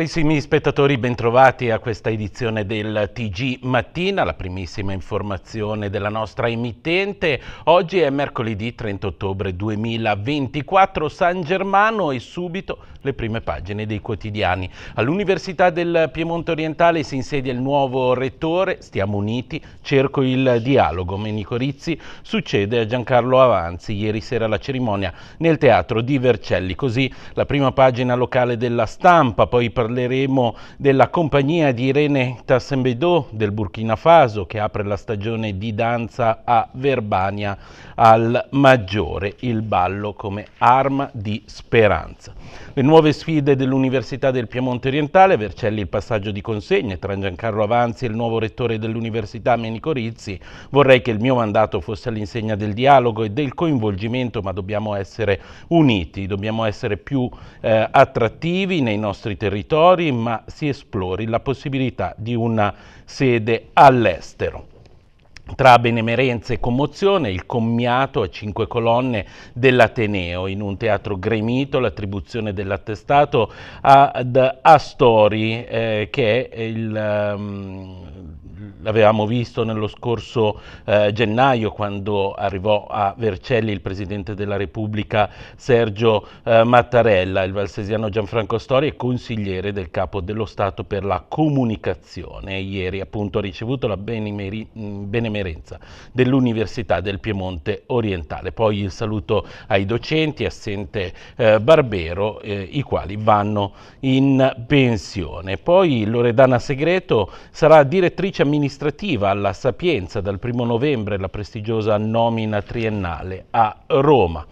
Carissimi spettatori, bentrovati a questa edizione del TG Mattina, la primissima informazione della nostra emittente. Oggi è mercoledì 30 ottobre 2024, San Germano e subito le prime pagine dei quotidiani. All'Università del Piemonte Orientale si insedia il nuovo rettore, stiamo uniti, cerco il dialogo. Menico Rizzi succede a Giancarlo Avanzi ieri sera alla cerimonia nel teatro di Vercelli. Così la prima pagina locale della stampa, poi per parleremo della compagnia di Irene Tassembedo del Burkina Faso che apre la stagione di danza a Verbania al maggiore il ballo come arma di speranza. Le nuove sfide dell'Università del Piemonte Orientale, Vercelli il passaggio di consegne tra Giancarlo Avanzi e il nuovo rettore dell'Università Menico Rizzi. Vorrei che il mio mandato fosse all'insegna del dialogo e del coinvolgimento, ma dobbiamo essere uniti, dobbiamo essere più eh, attrattivi nei nostri territori, ma si esplori la possibilità di una sede all'estero tra benemerenza e commozione il commiato a cinque colonne dell'Ateneo in un teatro gremito, l'attribuzione dell'attestato ad Astori eh, che è il... Um, l'avevamo visto nello scorso eh, gennaio quando arrivò a Vercelli il Presidente della Repubblica Sergio eh, Mattarella, il valsesiano Gianfranco Astori è consigliere del Capo dello Stato per la Comunicazione. Ieri appunto ha ricevuto la mm, benemerenza Pianerenza dell'Università del Piemonte Orientale. Poi il saluto ai docenti, assente eh, Barbero, eh, i quali vanno in pensione. Poi Loredana Segreto sarà direttrice amministrativa alla Sapienza dal 1 novembre, la prestigiosa nomina triennale a Roma.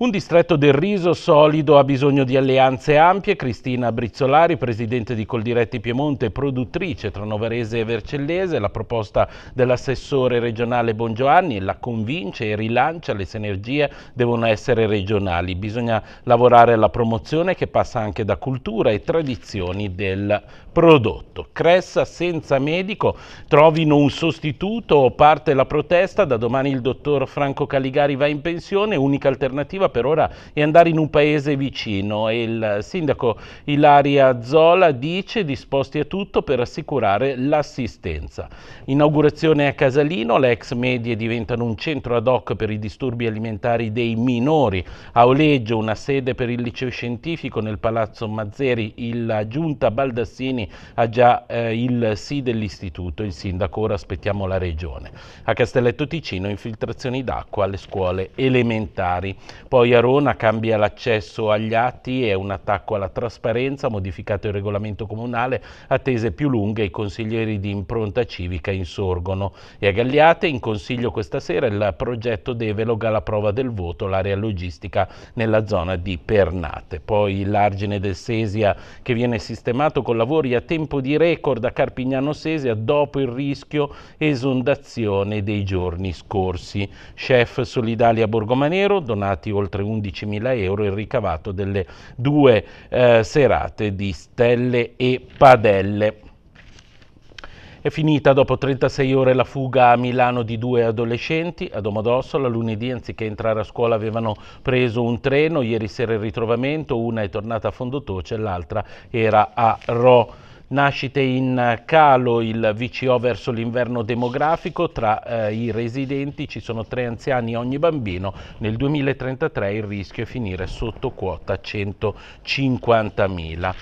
Un distretto del riso solido ha bisogno di alleanze ampie. Cristina Brizzolari, presidente di Coldiretti Piemonte, produttrice tra Novarese e Vercellese, la proposta dell'assessore regionale Bongiovanni la convince e rilancia le sinergie devono essere regionali. Bisogna lavorare alla promozione che passa anche da cultura e tradizioni del prodotto. Cressa senza medico, trovino un sostituto, parte la protesta, da domani il dottor Franco Caligari va in pensione, unica alternativa obiettiva per ora è andare in un paese vicino e il sindaco Ilaria Zola dice disposti a tutto per assicurare l'assistenza. Inaugurazione a Casalino, le ex medie diventano un centro ad hoc per i disturbi alimentari dei minori. A Oleggio una sede per il liceo scientifico nel Palazzo Mazzeri, la giunta Baldassini ha già eh, il sì dell'istituto, il sindaco, ora aspettiamo la regione. A Castelletto Ticino infiltrazioni d'acqua alle scuole elementari. Poi poi Arona cambia l'accesso agli atti, e un attacco alla trasparenza, modificato il regolamento comunale, attese più lunghe, i consiglieri di impronta civica insorgono. E a Galliate in consiglio questa sera, il progetto develoga la prova del voto, l'area logistica nella zona di Pernate. Poi l'argine del Sesia che viene sistemato con lavori a tempo di record a Carpignano Sesia dopo il rischio esondazione dei giorni scorsi. Chef solidali a Borgomanero, donati oltre oltre 11.000 euro il ricavato delle due eh, serate di Stelle e Padelle. È finita dopo 36 ore la fuga a Milano di due adolescenti a Domodossola. Lunedì, anziché entrare a scuola, avevano preso un treno. Ieri sera il ritrovamento, una è tornata a Fondotoce l'altra era a Ro. Nascite in calo il VCO verso l'inverno demografico, tra eh, i residenti ci sono tre anziani ogni bambino, nel 2033 il rischio è finire sotto quota 150.000.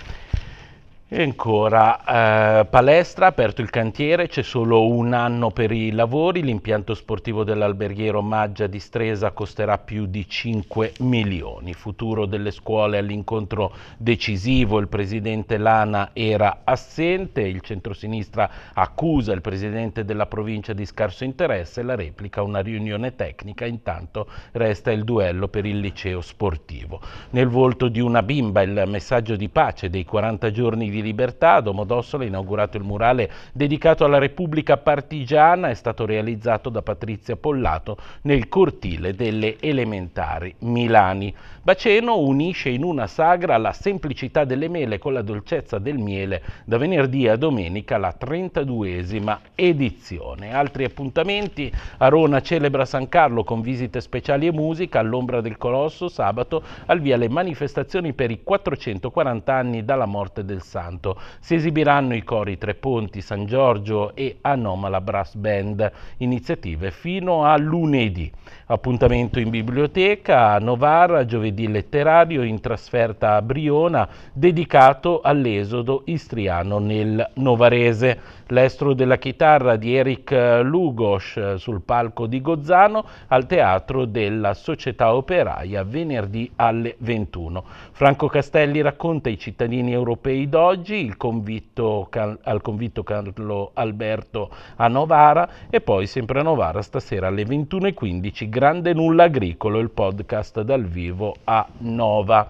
E ancora eh, palestra, aperto il cantiere, c'è solo un anno per i lavori, l'impianto sportivo dell'alberghiero Maggia di Stresa costerà più di 5 milioni. Futuro delle scuole all'incontro decisivo, il presidente Lana era assente, il centrosinistra accusa il presidente della provincia di scarso interesse, la replica una riunione tecnica, intanto resta il duello per il liceo sportivo. Nel volto di una bimba il messaggio di pace dei 40 giorni di libertà, a Domodossola è inaugurato il murale dedicato alla Repubblica Partigiana, è stato realizzato da Patrizia Pollato nel cortile delle elementari Milani. Baceno unisce in una sagra la semplicità delle mele con la dolcezza del miele da venerdì a domenica la 32esima edizione. Altri appuntamenti, Arona celebra San Carlo con visite speciali e musica all'ombra del Colosso sabato al via le manifestazioni per i 440 anni dalla morte del santo canto. Si esibiranno i cori Tre Ponti, San Giorgio e Anomala Brass Band, iniziative fino a lunedì. Appuntamento in biblioteca a Novara, giovedì letterario in trasferta a Briona, dedicato all'esodo istriano nel Novarese l'estro della chitarra di Eric eh, Lugos eh, sul palco di Gozzano al Teatro della Società Operaia venerdì alle 21. Franco Castelli racconta i cittadini europei d'oggi, il convitto al convitto Carlo Alberto a Novara e poi sempre a Novara stasera alle 21.15 Grande Nulla Agricolo, il podcast dal vivo a Nova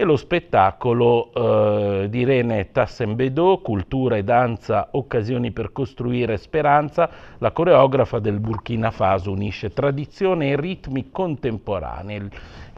e lo spettacolo eh, di Irene Tassembedo, Cultura e danza, occasioni per costruire speranza, la coreografa del Burkina Faso unisce tradizione e ritmi contemporanei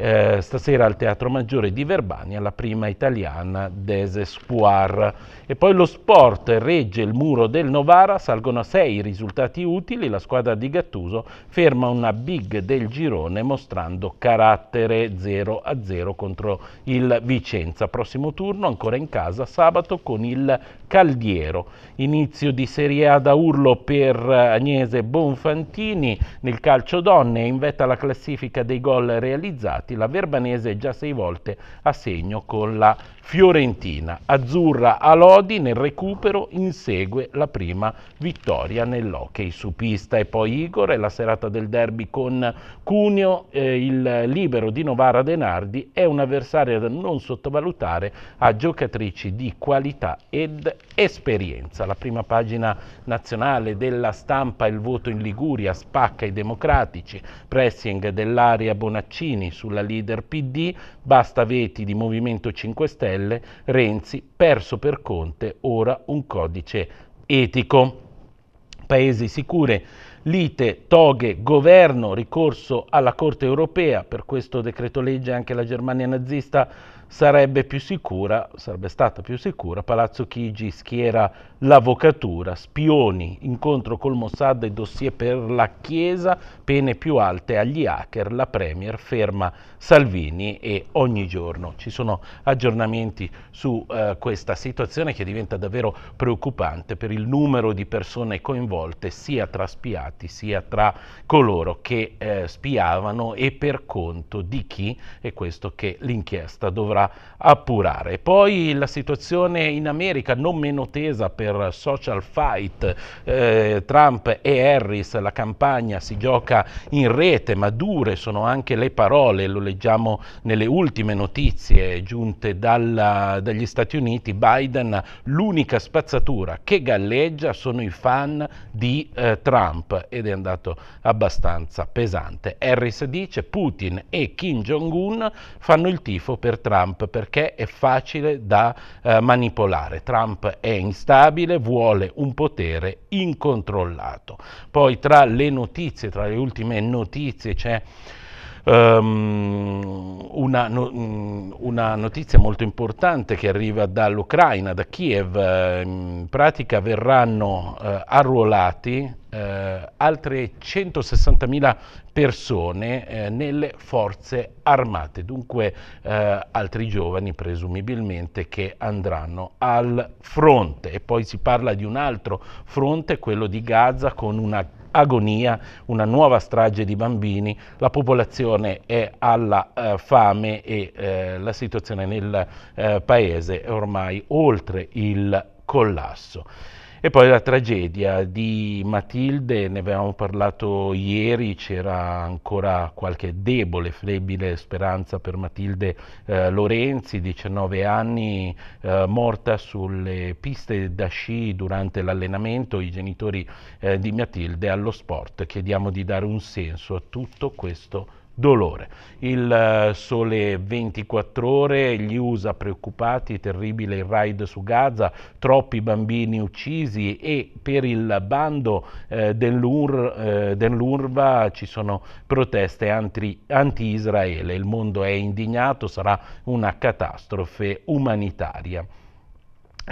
eh, stasera al Teatro Maggiore di Verbania, la prima italiana d'Esespoir. E poi lo sport regge il muro del Novara, salgono a 6 risultati utili, la squadra di Gattuso ferma una big del girone mostrando carattere 0 a 0 contro il Vicenza. Prossimo turno ancora in casa sabato con il Caldiero. Inizio di Serie A da urlo per eh, Agnese Bonfantini nel calcio donne, in vetta alla classifica dei gol realizzati, la Verbanese è già sei volte a segno con la Fiorentina. Azzurra Alodi nel recupero insegue la prima vittoria nell'hockey su pista e poi Igor e la serata del derby con Cuneo, eh, il libero di Novara Denardi è un avversario da non sottovalutare a giocatrici di qualità ed esperienza. La prima pagina nazionale della stampa il voto in Liguria spacca i democratici, pressing dell'area Bonaccini sulla leader PD, basta veti di Movimento 5 Stelle, Renzi perso per Conte, ora un codice etico. Paesi sicure lite, toghe, governo, ricorso alla Corte europea, per questo decreto legge anche la Germania nazista sarebbe più sicura, sarebbe stata più sicura, Palazzo Chigi schiera l'avvocatura, spioni, incontro col Mossad e dossier per la Chiesa, pene più alte agli hacker, la Premier ferma Salvini e ogni giorno ci sono aggiornamenti su eh, questa situazione che diventa davvero preoccupante per il numero di persone coinvolte sia tra spiati sia tra coloro che eh, spiavano e per conto di chi è questo che l'inchiesta dovrà dovrà appurare. Poi la situazione in America non meno tesa per social fight, eh, Trump e Harris, la campagna si gioca in rete, ma dure sono anche le parole, lo leggiamo nelle ultime notizie giunte dalla, dagli Stati Uniti, Biden, l'unica spazzatura che galleggia sono i fan di eh, Trump ed è andato abbastanza pesante. Harris dice Putin e Kim Jong-un fanno il tifo per Trump Trump perché è facile da eh, manipolare. Trump è instabile, vuole un potere incontrollato. Poi tra le notizie, tra le ultime notizie c'è um, una, no, mm, una, notizia molto importante che arriva dall'Ucraina, da Kiev. Ehm, in pratica verranno eh, arruolati eh, altre 160.000 persone eh, nelle forze armate, dunque eh, altri giovani presumibilmente che andranno al fronte e poi si parla di un altro fronte, quello di Gaza con una agonia, una nuova strage di bambini, la popolazione è alla eh, fame e eh, la situazione nel eh, paese è ormai oltre il collasso. E poi la tragedia di Matilde, ne avevamo parlato ieri, c'era ancora qualche debole, flebile speranza per Matilde eh, Lorenzi, 19 anni, eh, morta sulle piste da sci durante l'allenamento, i genitori eh, di Matilde allo sport. Chiediamo di dare un senso a tutto questo dolore. Il eh, sole 24 ore, gli USA preoccupati, terribile il raid su Gaza, troppi bambini uccisi e per il bando eh, dell'UR, eh, dell'URVA ci sono proteste anti, anti-Israele. Il mondo è indignato, sarà una catastrofe umanitaria.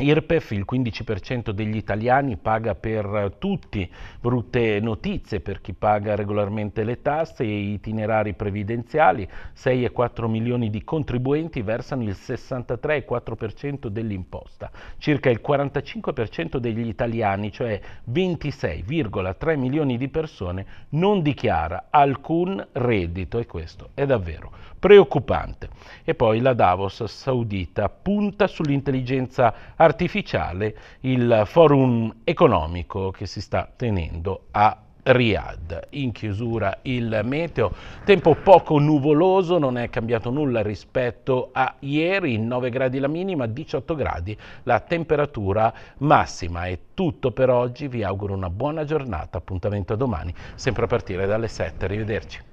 IRPEF, il 15% degli italiani paga per tutti, brutte notizie per chi paga regolarmente le tasse e itinerari previdenziali, 6,4 milioni di contribuenti versano il 63,4% dell'imposta, circa il 45% degli italiani, cioè 26,3 milioni di persone, non dichiara alcun reddito e questo è davvero preoccupante. E poi la Davos saudita punta sull'intelligenza artificiale artificiale il forum economico che si sta tenendo a Riyadh. In chiusura il meteo, tempo poco nuvoloso, non è cambiato nulla rispetto a ieri, 9 gradi la minima, 18 gradi la temperatura massima. È tutto per oggi, vi auguro una buona giornata, appuntamento a domani, sempre a partire dalle 7, arrivederci.